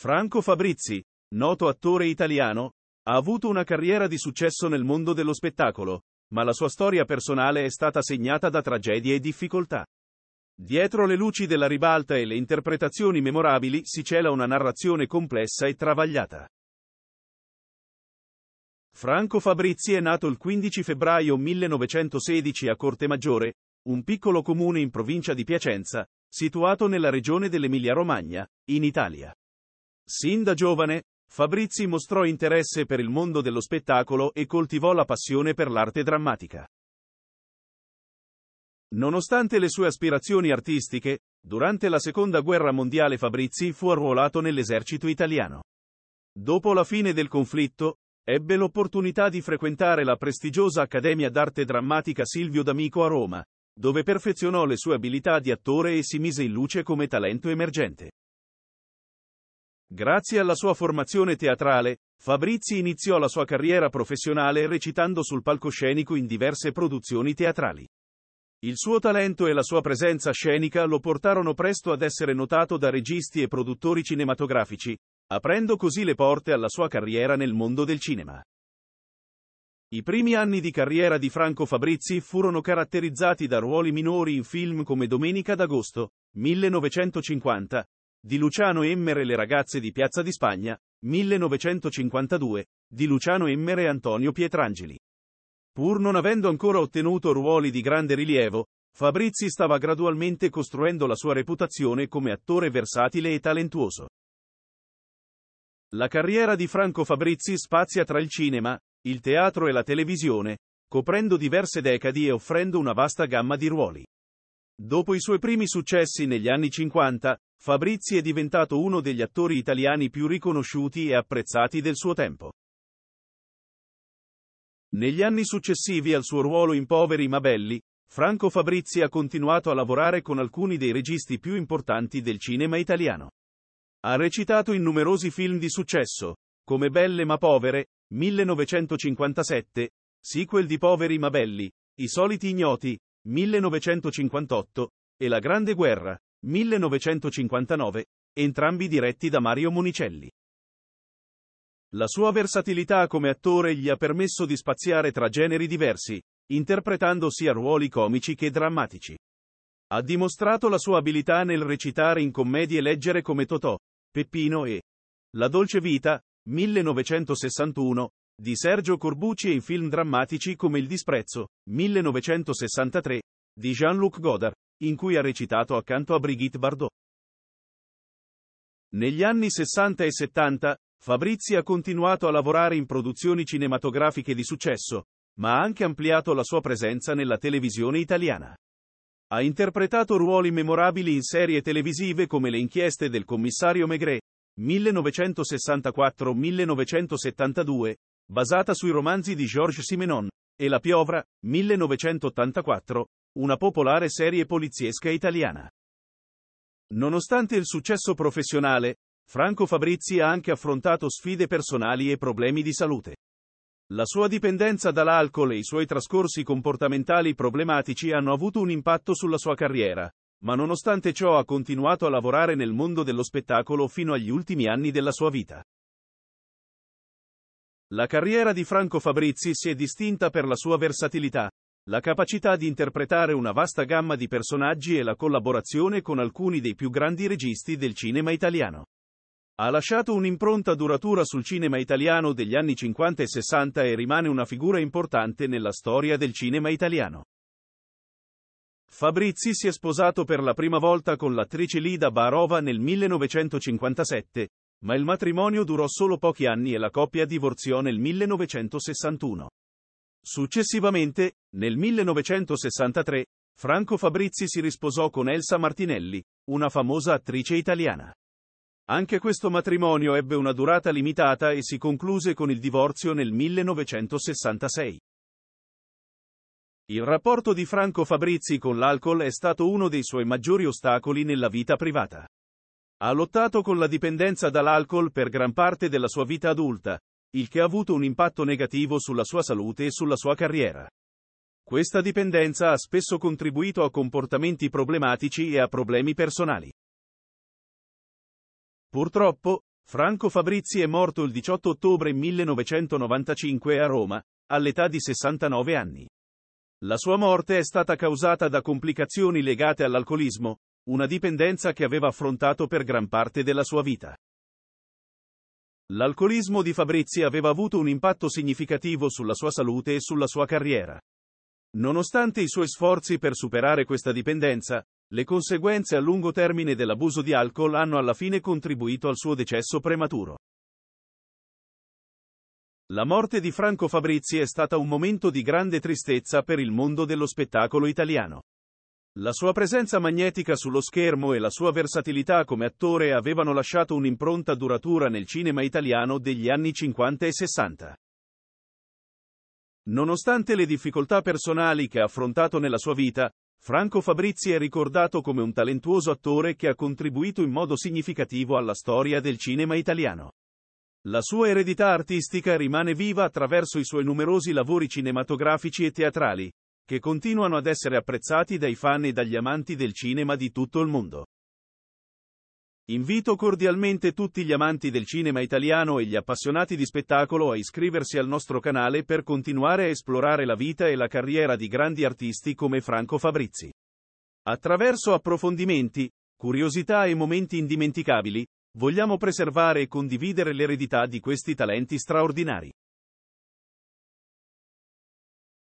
Franco Fabrizi, noto attore italiano, ha avuto una carriera di successo nel mondo dello spettacolo, ma la sua storia personale è stata segnata da tragedie e difficoltà. Dietro le luci della ribalta e le interpretazioni memorabili si cela una narrazione complessa e travagliata. Franco Fabrizi è nato il 15 febbraio 1916 a Cortemaggiore, un piccolo comune in provincia di Piacenza, situato nella regione dell'Emilia-Romagna, in Italia. Sin da giovane, Fabrizi mostrò interesse per il mondo dello spettacolo e coltivò la passione per l'arte drammatica. Nonostante le sue aspirazioni artistiche, durante la Seconda Guerra Mondiale Fabrizi fu arruolato nell'esercito italiano. Dopo la fine del conflitto, ebbe l'opportunità di frequentare la prestigiosa Accademia d'arte drammatica Silvio D'Amico a Roma, dove perfezionò le sue abilità di attore e si mise in luce come talento emergente. Grazie alla sua formazione teatrale, Fabrizi iniziò la sua carriera professionale recitando sul palcoscenico in diverse produzioni teatrali. Il suo talento e la sua presenza scenica lo portarono presto ad essere notato da registi e produttori cinematografici, aprendo così le porte alla sua carriera nel mondo del cinema. I primi anni di carriera di Franco Fabrizi furono caratterizzati da ruoli minori in film come Domenica d'agosto, 1950, di Luciano Emmere Le ragazze di Piazza di Spagna, 1952, di Luciano Emmere e Antonio Pietrangeli. Pur non avendo ancora ottenuto ruoli di grande rilievo, Fabrizi stava gradualmente costruendo la sua reputazione come attore versatile e talentuoso. La carriera di Franco Fabrizi spazia tra il cinema, il teatro e la televisione, coprendo diverse decadi e offrendo una vasta gamma di ruoli. Dopo i suoi primi successi negli anni 50, Fabrizi è diventato uno degli attori italiani più riconosciuti e apprezzati del suo tempo. Negli anni successivi al suo ruolo in Poveri Mabelli, Franco Fabrizi ha continuato a lavorare con alcuni dei registi più importanti del cinema italiano. Ha recitato in numerosi film di successo, come Belle ma Povere, 1957, sequel di Poveri Mabelli, I soliti ignoti, 1958, e La Grande Guerra, 1959, entrambi diretti da Mario Monicelli. La sua versatilità come attore gli ha permesso di spaziare tra generi diversi, interpretando sia ruoli comici che drammatici. Ha dimostrato la sua abilità nel recitare in commedie leggere come Totò, Peppino e La dolce vita, 1961, di Sergio Corbucci e i film drammatici come Il disprezzo, 1963, di Jean-Luc Godard, in cui ha recitato accanto a Brigitte Bardot. Negli anni 60 e 70, Fabrizi ha continuato a lavorare in produzioni cinematografiche di successo, ma ha anche ampliato la sua presenza nella televisione italiana. Ha interpretato ruoli memorabili in serie televisive come Le inchieste del commissario Maigret, 1964-1972, basata sui romanzi di Georges Simenon, e La Piovra, 1984, una popolare serie poliziesca italiana. Nonostante il successo professionale, Franco Fabrizi ha anche affrontato sfide personali e problemi di salute. La sua dipendenza dall'alcol e i suoi trascorsi comportamentali problematici hanno avuto un impatto sulla sua carriera, ma nonostante ciò ha continuato a lavorare nel mondo dello spettacolo fino agli ultimi anni della sua vita. La carriera di Franco Fabrizi si è distinta per la sua versatilità, la capacità di interpretare una vasta gamma di personaggi e la collaborazione con alcuni dei più grandi registi del cinema italiano. Ha lasciato un'impronta duratura sul cinema italiano degli anni 50 e 60 e rimane una figura importante nella storia del cinema italiano. Fabrizi si è sposato per la prima volta con l'attrice Lida Barova nel 1957, ma il matrimonio durò solo pochi anni e la coppia divorziò nel 1961. Successivamente, nel 1963, Franco Fabrizi si risposò con Elsa Martinelli, una famosa attrice italiana. Anche questo matrimonio ebbe una durata limitata e si concluse con il divorzio nel 1966. Il rapporto di Franco Fabrizi con l'alcol è stato uno dei suoi maggiori ostacoli nella vita privata. Ha lottato con la dipendenza dall'alcol per gran parte della sua vita adulta, il che ha avuto un impatto negativo sulla sua salute e sulla sua carriera. Questa dipendenza ha spesso contribuito a comportamenti problematici e a problemi personali. Purtroppo, Franco Fabrizi è morto il 18 ottobre 1995 a Roma, all'età di 69 anni. La sua morte è stata causata da complicazioni legate all'alcolismo, una dipendenza che aveva affrontato per gran parte della sua vita. L'alcolismo di Fabrizi aveva avuto un impatto significativo sulla sua salute e sulla sua carriera. Nonostante i suoi sforzi per superare questa dipendenza, le conseguenze a lungo termine dell'abuso di alcol hanno alla fine contribuito al suo decesso prematuro. La morte di Franco Fabrizi è stata un momento di grande tristezza per il mondo dello spettacolo italiano. La sua presenza magnetica sullo schermo e la sua versatilità come attore avevano lasciato un'impronta duratura nel cinema italiano degli anni 50 e 60. Nonostante le difficoltà personali che ha affrontato nella sua vita, Franco Fabrizi è ricordato come un talentuoso attore che ha contribuito in modo significativo alla storia del cinema italiano. La sua eredità artistica rimane viva attraverso i suoi numerosi lavori cinematografici e teatrali, che continuano ad essere apprezzati dai fan e dagli amanti del cinema di tutto il mondo. Invito cordialmente tutti gli amanti del cinema italiano e gli appassionati di spettacolo a iscriversi al nostro canale per continuare a esplorare la vita e la carriera di grandi artisti come Franco Fabrizi. Attraverso approfondimenti, curiosità e momenti indimenticabili, vogliamo preservare e condividere l'eredità di questi talenti straordinari.